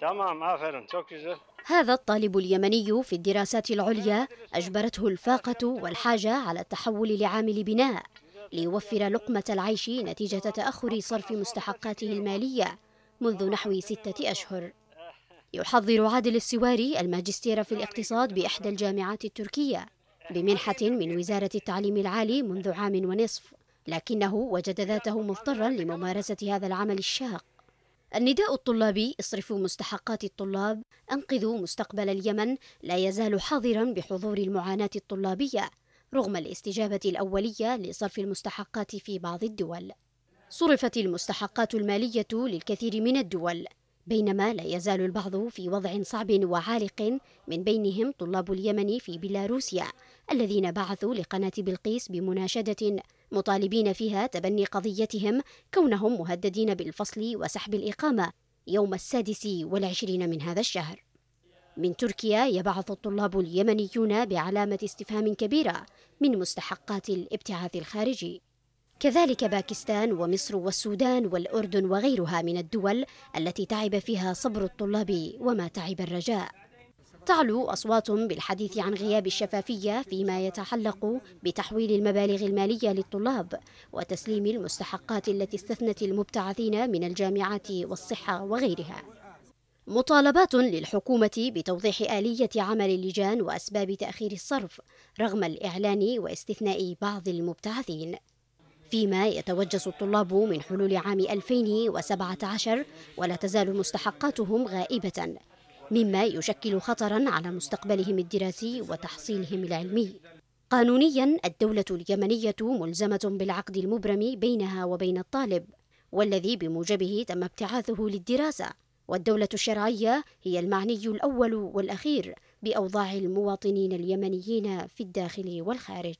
تمام آفرين آه، çok هذا الطالب اليمني في الدراسات العليا أجبرته الفاقة والحاجة على التحول لعامل بناء ليوفر لقمة العيش نتيجة تأخر صرف مستحقاته المالية منذ نحو ستة أشهر يحضر عادل السواري الماجستير في الاقتصاد بإحدى الجامعات التركية بمنحة من وزارة التعليم العالي منذ عام ونصف لكنه وجد ذاته مضطرا لممارسة هذا العمل الشاق النداء الطلابي اصرفوا مستحقات الطلاب انقذوا مستقبل اليمن لا يزال حاضرا بحضور المعاناة الطلابية رغم الاستجابة الأولية لصرف المستحقات في بعض الدول صرفت المستحقات المالية للكثير من الدول بينما لا يزال البعض في وضع صعب وعالق من بينهم طلاب اليمن في بيلاروسيا الذين بعثوا لقناة بلقيس بمناشدة مطالبين فيها تبني قضيتهم كونهم مهددين بالفصل وسحب الإقامة يوم السادس والعشرين من هذا الشهر من تركيا يبعث الطلاب اليمنيون بعلامة استفهام كبيرة من مستحقات الابتعاث الخارجي كذلك باكستان ومصر والسودان والأردن وغيرها من الدول التي تعب فيها صبر الطلاب وما تعب الرجاء تعلو أصوات بالحديث عن غياب الشفافية فيما يتعلق بتحويل المبالغ المالية للطلاب وتسليم المستحقات التي استثنت المبتعثين من الجامعات والصحة وغيرها مطالبات للحكومة بتوضيح آلية عمل اللجان وأسباب تأخير الصرف رغم الإعلان واستثناء بعض المبتعثين فيما يتوجس الطلاب من حلول عام 2017 ولا تزال مستحقاتهم غائبة مما يشكل خطرا على مستقبلهم الدراسي وتحصيلهم العلمي قانونيا الدولة اليمنية ملزمة بالعقد المبرم بينها وبين الطالب والذي بموجبه تم ابتعاثه للدراسة والدولة الشرعية هي المعني الأول والأخير بأوضاع المواطنين اليمنيين في الداخل والخارج